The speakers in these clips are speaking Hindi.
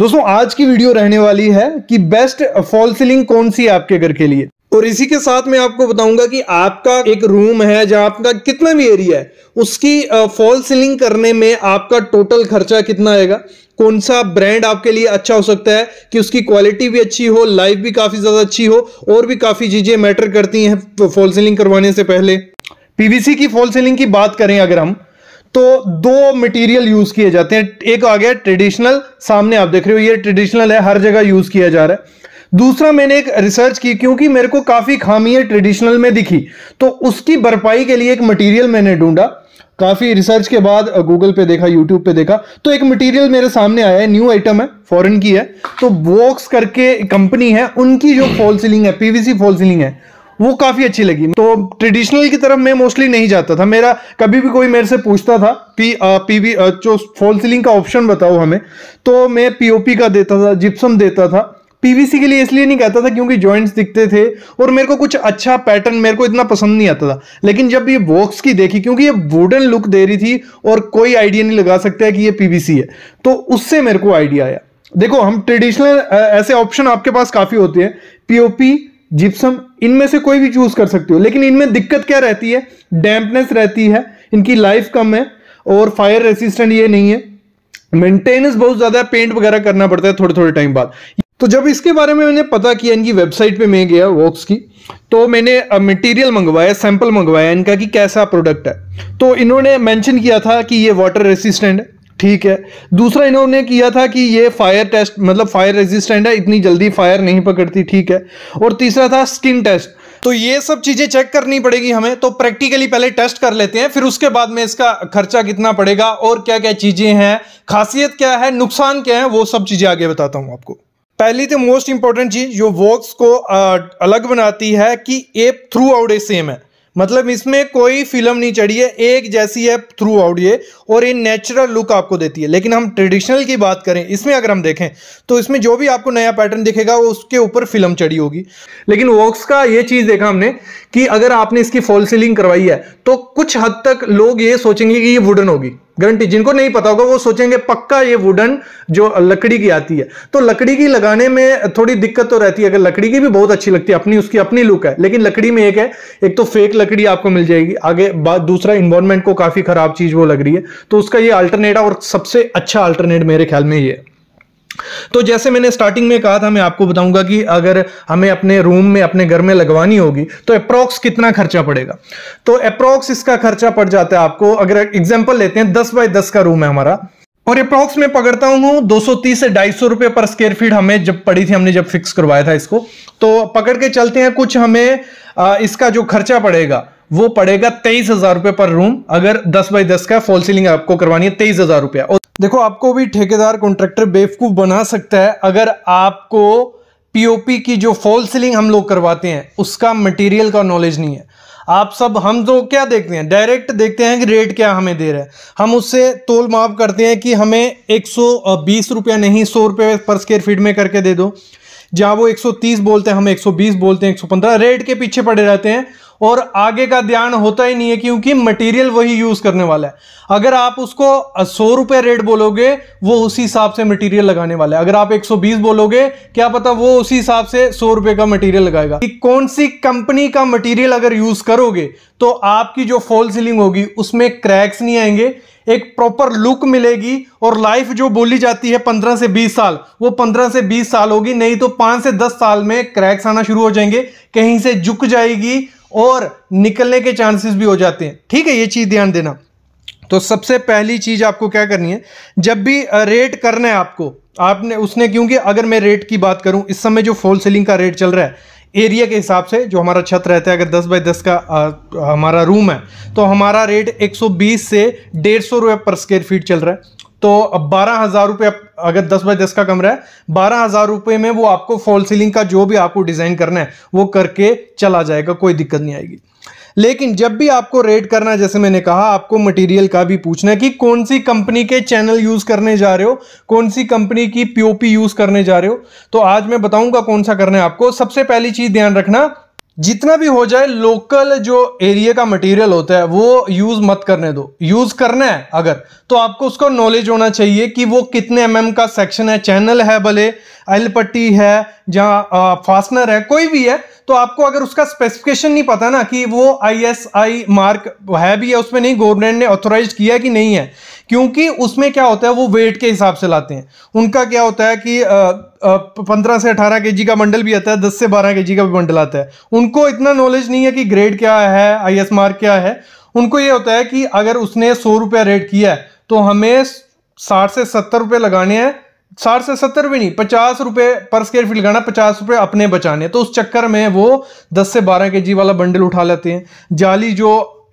दोस्तों आज की वीडियो रहने वाली है कि बेस्ट फॉल सीलिंग कौन सी है आपके घर के लिए और इसी के साथ मैं आपको बताऊंगा कि आपका एक रूम है जहां आपका कितना भी एरिया है उसकी फॉल सीलिंग करने में आपका टोटल खर्चा कितना आएगा कौन सा ब्रांड आपके लिए अच्छा हो सकता है कि उसकी क्वालिटी भी अच्छी हो लाइफ भी काफ़ी ज़्यादा अच्छी हो और भी काफ़ी चीज़ें मैटर करती हैं फॉल सीलिंग करवाने से पहले पीवीसी की फॉल सीलिंग की बात करें अगर हम तो दो मटेरियल यूज किए जाते हैं एक आ गया ट्रेडिशनल सामने आप देख रहे हो ये ट्रेडिशनल है हर जगह यूज किया जा रहा है दूसरा मैंने एक रिसर्च की क्योंकि मेरे को काफी खामियां ट्रेडिशनल में दिखी तो उसकी भरपाई के लिए एक मटेरियल मैंने ढूंढा काफी रिसर्च के बाद गूगल पे देखा यूट्यूब पे देखा तो एक मटेरियल मेरे सामने आया है न्यू आइटम है फॉरेन की है तो वॉक्स करके कंपनी है उनकी जो फॉल सीलिंग है पीवीसी फॉल सीलिंग है वो काफ़ी अच्छी लगी तो ट्रेडिशनल की तरफ मैं मोस्टली नहीं जाता था मेरा कभी भी कोई मेरे से पूछता था पी पी वी जो फॉल सीलिंग का ऑप्शन बताओ हमें तो मैं पीओपी का देता था जिप्सम देता था पीवीसी के लिए इसलिए नहीं कहता था क्योंकि जॉइंट्स दिखते थे और मेरे को कुछ अच्छा पैटर्न मेरे को इतना पसंद नहीं आता था लेकिन जब ये वॉक्स की देखी क्योंकि ये वुडन लुक दे रही थी और कोई आइडिया नहीं लगा सकता है कि ये पीवीसी है तो उससे मेरे को आइडिया आया देखो हम ट्रेडिशनल ऐसे ऑप्शन आपके पास काफ़ी होते हैं पीओपी जिप्सम इनमें से कोई भी चूज कर सकते हो लेकिन इनमें दिक्कत क्या रहती है डैम्पनेस रहती है इनकी लाइफ कम है और फायर रेसिस्टेंट ये नहीं है मेंटेनेंस बहुत ज़्यादा है पेंट वगैरह करना पड़ता है थोड़े थोड़े टाइम बाद तो जब इसके बारे में मैंने पता किया इनकी वेबसाइट पे मैं गया वॉक्स की तो मैंने मटेरियल मंगवाया सैंपल मंगवाया इनका कि कैसा प्रोडक्ट है तो इन्होंने मेंशन किया था कि ये वाटर रेसिस्टेंट है ठीक है दूसरा इन्होंने किया था कि ये फायर टेस्ट मतलब फायर रेजिस्टेंट है इतनी जल्दी फायर नहीं पकड़ती ठीक है और तीसरा था स्किन टेस्ट तो ये सब चीज़ें चेक करनी पड़ेगी हमें तो प्रैक्टिकली पहले टेस्ट कर लेते हैं फिर उसके बाद में इसका खर्चा कितना पड़ेगा और क्या क्या चीज़ें हैं खासियत क्या है नुकसान क्या है वो सब चीज़ें आगे बताता हूं आपको पहली तो मोस्ट इंपॉर्टेंट चीज़ जो वॉक्स को अलग बनाती है कि एप थ्रू आउट ए सेम है मतलब इसमें कोई फिल्म नहीं चढ़ी है एक जैसी है थ्रू आउट ये और ये नेचुरल लुक आपको देती है लेकिन हम ट्रेडिशनल की बात करें इसमें अगर हम देखें तो इसमें जो भी आपको नया पैटर्न दिखेगा वो उसके ऊपर फिल्म चढ़ी होगी लेकिन वॉक्स का ये चीज़ देखा हमने कि अगर आपने इसकी फॉल सीलिंग करवाई है तो कुछ हद तक लोग ये सोचेंगे कि ये वुडन होगी गारंटी जिनको नहीं पता होगा वो सोचेंगे पक्का ये वुडन जो लकड़ी की आती है तो लकड़ी की लगाने में थोड़ी दिक्कत तो रहती है अगर लकड़ी की भी बहुत अच्छी लगती है अपनी उसकी अपनी लुक है लेकिन लकड़ी में एक है एक तो फेक लकड़ी आपको मिल जाएगी आगे बाद दूसरा इन्वायरमेंट को काफ़ी खराब चीज़ वो लग रही है तो उसका ये अल्टरनेट और सबसे अच्छा अल्टरनेट मेरे ख्याल में ये है तो जैसे मैंने स्टार्टिंग में कहा था मैं आपको बताऊंगा कि अगर हमें अपने रूम में अपने घर में लगवानी होगी तो अप्रोक्स कितना खर्चा पड़ेगा तो अप्रोक्स इसका खर्चा पड़ जाता है आपको अगर एग्जाम्पल लेते हैं दस बाय दस का रूम है हमारा और अप्रोक्स में पकड़ता हूँ 230 से ढाई सौ रुपए पर स्क्वायर फीट हमें जब पड़ी थी हमने जब फिक्स करवाया था इसको तो पकड़ के चलते हैं कुछ हमें आ, इसका जो खर्चा पड़ेगा वो पड़ेगा तेईस हजार रुपए पर रूम अगर दस बाई दस का फॉल सीलिंग आपको करवानी है तेईस हजार रुपया और देखो आपको भी ठेकेदार कॉन्ट्रैक्टर बेवकूफ़ बना सकता है अगर आपको पीओपी की जो फॉल सीलिंग हम लोग करवाते हैं उसका मटेरियल का नॉलेज नहीं है आप सब हम तो क्या देखते हैं डायरेक्ट देखते हैं कि रेट क्या हमें दे रहा है हम उससे तोल माफ करते हैं कि हमें एक रुपया नहीं सौ रुपये पर स्क्वेयर फीट में करके दे दो जहाँ वो 130 बोलते हैं हम 120 बोलते हैं 115 रेट के पीछे पड़े रहते हैं और आगे का ध्यान होता ही नहीं है क्योंकि मटेरियल वही यूज़ करने वाला है अगर आप उसको सौ रुपये रेट बोलोगे वो उसी हिसाब से मटेरियल लगाने वाला है अगर आप 120 बोलोगे क्या पता वो उसी हिसाब से सौ रुपए का मटेरियल लगाएगा कि कौन सी कंपनी का मटेरियल अगर यूज़ करोगे तो आपकी जो फॉल सीलिंग होगी उसमें क्रैक्स नहीं आएंगे एक प्रॉपर लुक मिलेगी और लाइफ जो बोली जाती है 15 से 20 साल वो 15 से 20 साल होगी नहीं तो 5 से 10 साल में क्रैक्स आना शुरू हो जाएंगे कहीं से झुक जाएगी और निकलने के चांसेस भी हो जाते हैं ठीक है ये चीज़ ध्यान देना तो सबसे पहली चीज़ आपको क्या करनी है जब भी रेट करना है आपको आपने उसने क्योंकि अगर मैं रेट की बात करूं इस समय जो फॉल सेलिंग का रेट चल रहा है एरिया के हिसाब से जो हमारा छत रहता है अगर 10 बाय 10 का आ, हमारा रूम है तो हमारा रेट 120 से डेढ़ सौ रुपये पर स्क्वेयर फीट चल रहा है तो बारह हज़ार रुपये अगर दस बाय दस का कमरा है बारह हज़ार रुपये में वो आपको फॉल सीलिंग का जो भी आपको डिज़ाइन करना है वो करके चला जाएगा कोई दिक्कत नहीं आएगी लेकिन जब भी आपको रेट करना जैसे मैंने कहा आपको मटेरियल का भी पूछना है कि कौन सी कंपनी के चैनल यूज़ करने जा रहे हो कौन सी कंपनी की पीओपी यूज़ करने जा रहे हो तो आज मैं बताऊंगा कौन सा करना है आपको सबसे पहली चीज़ ध्यान रखना जितना भी हो जाए लोकल जो एरिया का मटेरियल होता है वो यूज़ मत करने दो यूज़ करना है अगर तो आपको उसको नॉलेज होना चाहिए कि वो कितने एम mm का सेक्शन है चैनल है भले एल पट्टी है जहाँ फास्टनर है कोई भी है तो आपको अगर उसका स्पेसिफिकेशन नहीं पता ना कि वो आईएसआई मार्क है भी है उसमें नहीं गवर्नमेंट ने ऑथोराइज किया कि नहीं है क्योंकि उसमें क्या होता है वो वेट के हिसाब से लाते हैं उनका क्या होता है कि पंद्रह से अठारह के का बंडल भी आता है दस से बारह के का भी बंडल आता है उनको इतना नॉलेज नहीं है कि ग्रेड क्या है आई मार्क क्या है उनको ये होता है कि अगर उसने सौ रुपया रेट किया है तो हमें साठ से सत्तर रुपये लगाने हैं साठ से सत्तर भी नहीं पचास रुपये पर स्क्वेयर फीट लगाना पचास रुपये अपने बचाने तो उस चक्कर में वो दस से बारह के जी वाला बंडल उठा लेते हैं जाली जो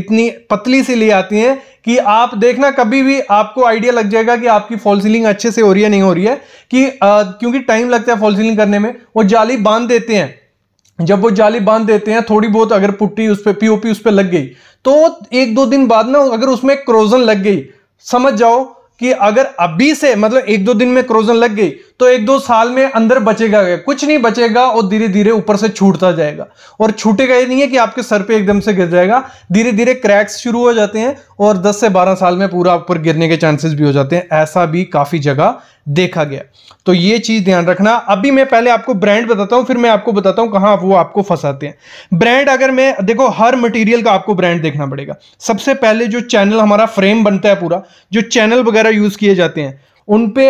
इतनी पतली सी ले आती हैं कि आप देखना कभी भी आपको आइडिया लग जाएगा कि आपकी फॉल सीलिंग अच्छे से हो रही है नहीं हो रही है कि आ, क्योंकि टाइम लगता है फॉल सीलिंग करने में वो जाली बांध देते हैं जब वो जाली बांध देते हैं थोड़ी बहुत अगर पुट्टी उस पर पीओपी उस पर लग गई तो एक दो दिन बाद ना अगर उसमें क्रोजन लग गई समझ जाओ कि अगर अभी से मतलब एक दो दिन में क्रोजन लग गई तो एक दो साल में अंदर बचेगा क्या कुछ नहीं बचेगा और धीरे धीरे ऊपर से छूटता जाएगा और छूटेगा ही नहीं है कि आपके सर पे एकदम से गिर जाएगा धीरे धीरे क्रैक्स शुरू हो जाते हैं और 10 से 12 साल में पूरा ऊपर गिरने के चांसेस भी हो जाते हैं ऐसा भी काफ़ी जगह देखा गया तो ये चीज़ ध्यान रखना अभी मैं पहले आपको ब्रांड बताता हूँ फिर मैं आपको बताता हूँ कहाँ वो आपको फंसाते हैं ब्रांड अगर मैं देखो हर मटेरियल का आपको ब्रांड देखना पड़ेगा सबसे पहले जो चैनल हमारा फ्रेम बनता है पूरा जो चैनल वगैरह यूज़ किए जाते हैं उन पे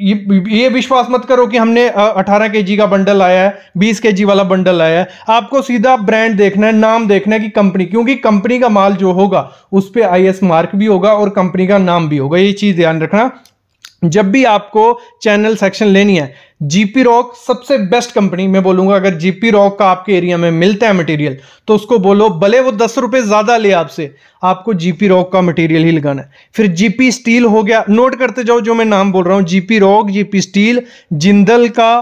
ये ये विश्वास मत करो कि हमने 18 के जी का बंडल आया है 20 के जी वाला बंडल आया है आपको सीधा ब्रांड देखना है नाम देखना है कि कंपनी क्योंकि कंपनी का माल जो होगा उस पर आई मार्क भी होगा और कंपनी का नाम भी होगा ये चीज़ ध्यान रखना जब भी आपको चैनल सेक्शन लेनी है जीपी रॉक सबसे बेस्ट कंपनी मैं बोलूंगा अगर जीपी रॉक का आपके एरिया में मिलता है मटेरियल तो उसको बोलो भले वो दस रुपए ज्यादा ले आपसे आपको जीपी रॉक का मटेरियल ही लगाना है फिर जीपी स्टील हो गया नोट करते जाओ जो मैं नाम बोल रहा हूं GP rock GP steel Jindal का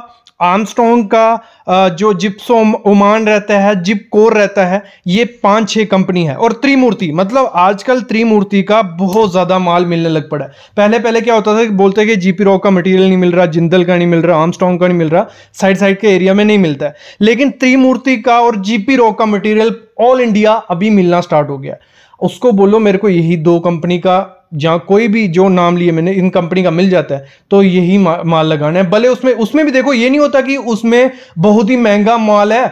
आर्मस्ट्रॉन्ग का जो जिप्सो ओमान रहता है जिप कोर रहता है ये पांच छह कंपनी है और त्रिमूर्ति मतलब आजकल त्रिमूर्ति का बहुत ज़्यादा माल मिलने लग पड़ा है पहले पहले क्या होता था कि बोलते कि जीपी रॉक का मटेरियल नहीं मिल रहा जिंदल का नहीं मिल रहा आर्मस्ट्रॉन्ग का नहीं मिल रहा साइड साइड के एरिया में नहीं मिलता है लेकिन त्रिमूर्ति का और जीपी रॉक का मटीरियल ऑल इंडिया अभी मिलना स्टार्ट हो गया उसको बोलो मेरे को यही दो कंपनी का या कोई भी जो नाम लिए मैंने इन कंपनी का मिल जाता है तो यही माल लगाना है भले उसमें उसमें भी देखो ये नहीं होता कि उसमें बहुत ही महंगा माल है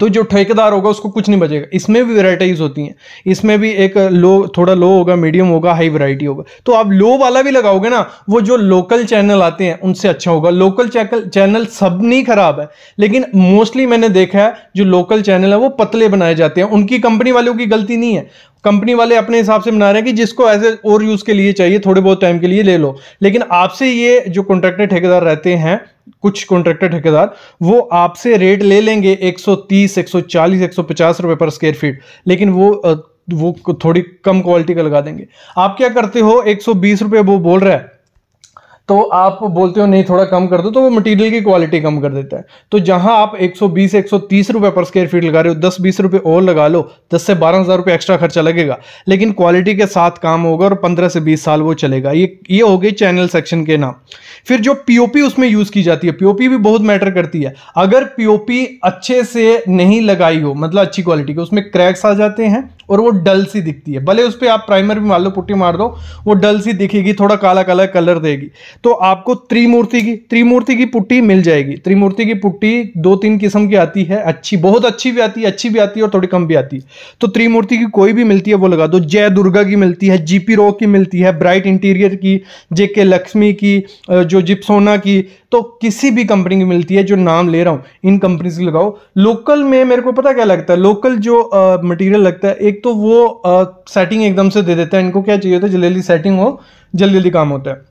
तो जो ठेकेदार होगा उसको कुछ नहीं बचेगा इसमें भी वैरायटीज होती हैं इसमें भी एक लो थोड़ा लो होगा मीडियम होगा हाई वैरायटी होगा तो आप लो वाला भी लगाओगे ना वो जो लोकल चैनल आते हैं उनसे अच्छा होगा लोकल चैनल सब नहीं ख़राब है लेकिन मोस्टली मैंने देखा है जो लोकल चैनल है वो पतले बनाए जाते हैं उनकी कंपनी वालों की गलती नहीं है कंपनी वाले अपने हिसाब से बना रहे हैं कि जिसको एज ए और यूज़ के लिए चाहिए थोड़े बहुत टाइम के लिए ले लो लेकिन आपसे ये जो कॉन्ट्रैक्टर ठेकेदार रहते हैं कुछ कॉन्ट्रैक्टर ठेकेदार वो आपसे रेट ले लेंगे 130, 140, 150 रुपए पर स्क्वायर फीट लेकिन वो वो थोड़ी कम क्वालिटी का लगा देंगे आप क्या करते हो 120 रुपए वो बोल रहा है तो आप बोलते हो नहीं थोड़ा कम कर दो तो वो मटेरियल की क्वालिटी कम कर देता है तो जहां आप 120 130 रुपए पर स्क्वायर फीट लगा रहे हो 10 20 रुपए और लगा लो 10 से बारह हज़ार रुपये एक्स्ट्रा खर्चा लगेगा लेकिन क्वालिटी के साथ काम होगा और 15 से 20 साल वो चलेगा ये ये हो गई चैनल सेक्शन के नाम फिर जो पीओपी उसमें यूज़ की जाती है पीओपी भी बहुत मैटर करती है अगर पीओपी अच्छे से नहीं लगाई हो मतलब अच्छी क्वालिटी की उसमें क्रैक्स आ जाते हैं और वो डल सी दिखती है भले उस पर आप प्राइमर भी मान लो पुट्टी मार दो वो डल सी दिखेगी थोड़ा काला काला कलर देगी तो आपको त्रिमूर्ति की त्रिमूर्ति की पुट्टी मिल जाएगी त्रिमूर्ति की पुट्टी दो तीन किस्म की आती है अच्छी बहुत अच्छी भी आती है अच्छी भी आती है और थोड़ी कम भी आती है तो त्रिमूर्ति की कोई भी मिलती है वो लगा दो जय दुर्गा की मिलती है जीपी रो की मिलती है ब्राइट इंटीरियर की जेके लक्ष्मी की जो जिप्सोना की तो किसी भी कंपनी की मिलती है जो नाम ले रहा हूँ इन कंपनी से लगाओ लोकल में मेरे को पता क्या लगता है लोकल जो मटेरियल लगता है एक तो वो सेटिंग एकदम से दे देता है इनको क्या चाहिए होता है जल्दी जल्दी सेटिंग हो जल्दी जल्दी काम होता है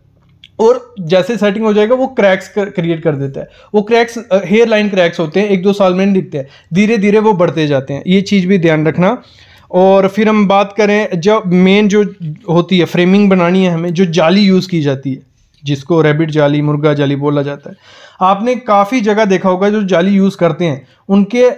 और जैसे सेटिंग हो जाएगा वो क्रैक्स क्रिएट कर देता है वो क्रैक्स हेयर लाइन क्रैक्स होते हैं एक दो साल में नहीं दिखते हैं धीरे धीरे वो बढ़ते जाते हैं ये चीज़ भी ध्यान रखना और फिर हम बात करें जब मेन जो होती है फ्रेमिंग बनानी है हमें जो जाली यूज़ की जाती है जिसको रेबिड जाली मुर्गा जाली बोला जाता है आपने काफ़ी जगह देखा होगा जो जाली यूज़ करते हैं उनके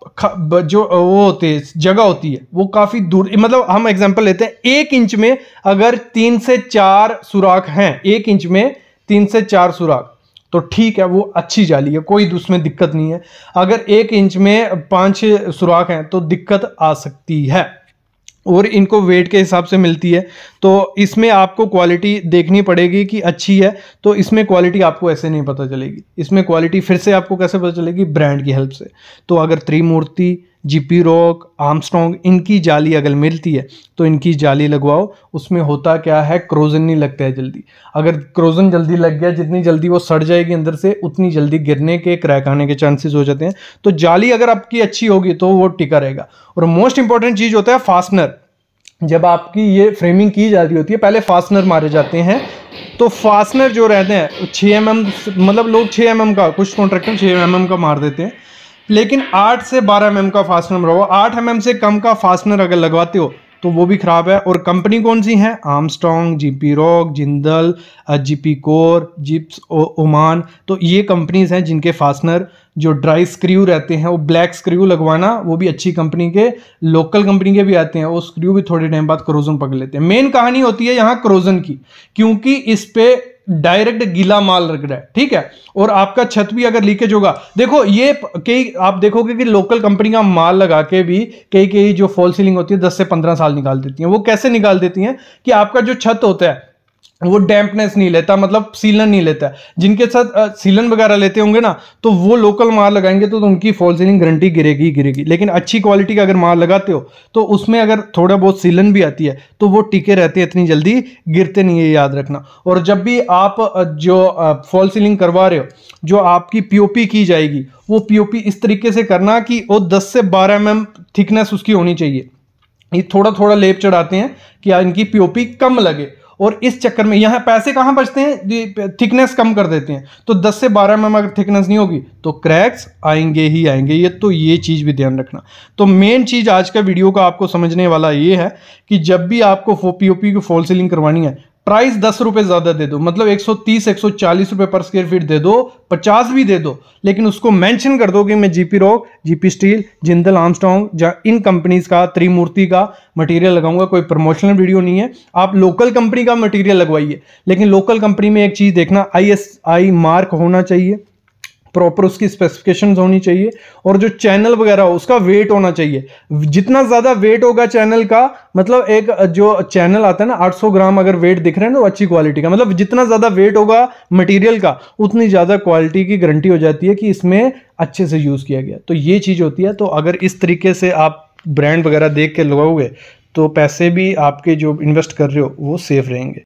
जो वो होते जगह होती है वो काफ़ी दूर मतलब हम एग्जांपल लेते हैं एक इंच में अगर तीन से चार सुराख हैं एक इंच में तीन से चार सुराख तो ठीक है वो अच्छी जाली है कोई उसमें दिक्कत नहीं है अगर एक इंच में पांच सुराख हैं तो दिक्कत आ सकती है और इनको वेट के हिसाब से मिलती है तो इसमें आपको क्वालिटी देखनी पड़ेगी कि अच्छी है तो इसमें क्वालिटी आपको ऐसे नहीं पता चलेगी इसमें क्वालिटी फिर से आपको कैसे पता चलेगी ब्रांड की हेल्प से तो अगर त्रिमूर्ति जीपी रॉक आर्मस्ट्रॉन्ग इनकी जाली अगर मिलती है तो इनकी जाली लगवाओ उसमें होता क्या है क्रोजन नहीं लगता है जल्दी अगर क्रोजन जल्दी लग गया जितनी जल्दी वो सड़ जाएगी अंदर से उतनी जल्दी गिरने के क्रैक आने के चांसेस हो जाते हैं तो जाली अगर आपकी अच्छी होगी तो वो टिका रहेगा और मोस्ट इंपॉर्टेंट चीज़ होता है फास्टनर जब आपकी ये फ्रेमिंग की जा रही होती है पहले फास्टनर मारे जाते हैं तो फास्टनर जो रहते हैं छः एम मतलब लोग छः एम का कुछ कॉन्ट्रैक्टर छः एम का मार देते हैं लेकिन आठ से बारह एम का फास्टनर लगाओ आठ एम से कम का फास्टनर अगर लगवाते हो तो वो भी ख़राब है और कंपनी कौन सी है Armstrong GP rock Jindal GP core जिप्स ओमान तो ये कंपनीज हैं जिनके फास्टनर जो ड्राई स्क्रू रहते हैं वो ब्लैक स्क्रू लगवाना वो भी अच्छी कंपनी के लोकल कंपनी के भी आते हैं वो स्क्रू भी थोड़े टाइम बाद क्रोजन पकड़ लेते हैं मेन कहानी होती है यहाँ क्रोजन की क्योंकि इस पर डायरेक्ट गीला माल रख रहा है ठीक है और आपका छत भी अगर लीकेज होगा देखो ये कई आप देखोगे कि लोकल कंपनी का माल लगा के भी कई कई जो फॉल सीलिंग होती है दस से पंद्रह साल निकाल देती है वो कैसे निकाल देती है कि आपका जो छत होता है वो डैम्पनेस नहीं लेता मतलब सीलन नहीं लेता जिनके साथ सीलन वगैरह लेते होंगे ना तो वो लोकल माल लगाएंगे तो, तो उनकी फॉल सीलिंग गारंटी गिरेगी ही गिरेगी लेकिन अच्छी क्वालिटी का अगर माल लगाते हो तो उसमें अगर थोड़ा बहुत सीलन भी आती है तो वो टिके रहते हैं इतनी जल्दी गिरते नहीं है याद रखना और जब भी आप जो फॉल सीलिंग करवा रहे हो जो आपकी पी की जाएगी वो पी इस तरीके से करना कि वो दस से बारह एम mm थिकनेस उसकी होनी चाहिए ये थोड़ा थोड़ा लेप चढ़ाते हैं कि इनकी पी कम लगे और इस चक्कर में यहाँ पैसे कहाँ बचते हैं थिकनेस कम कर देते हैं तो 10 से 12 में अगर थिकनेस नहीं होगी तो क्रैक्स आएंगे ही आएंगे ये तो ये चीज़ भी ध्यान रखना तो मेन चीज़ आज का वीडियो का आपको समझने वाला ये है कि जब भी आपको पी ओ पी की फॉल सीलिंग करवानी है प्राइस दस रुपये ज़्यादा दे दो मतलब 130 140 रुपए पर स्क्वायर फीट दे दो 50 भी दे दो लेकिन उसको मेंशन कर दो कि मैं GP rock GP steel Jindal Armstrong या इन कंपनीज का त्रिमूर्ति का मटेरियल लगाऊंगा कोई प्रमोशनल वीडियो नहीं है आप लोकल कंपनी का मटेरियल लगवाइए लेकिन लोकल कंपनी में एक चीज़ देखना आई मार्क होना चाहिए प्रॉपर उसकी स्पेसिफिकेशंस होनी चाहिए और जो चैनल वगैरह हो उसका वेट होना चाहिए जितना ज़्यादा वेट होगा चैनल का मतलब एक जो चैनल आता है ना 800 ग्राम अगर वेट दिख रहे हैं तो अच्छी क्वालिटी का मतलब जितना ज़्यादा वेट होगा मटेरियल का उतनी ज़्यादा क्वालिटी की गारंटी हो जाती है कि इसमें अच्छे से यूज़ किया गया तो ये चीज़ होती है तो अगर इस तरीके से आप ब्रांड वगैरह देख के लगाओगे तो पैसे भी आपके जो इन्वेस्ट कर रहे हो वो सेफ रहेंगे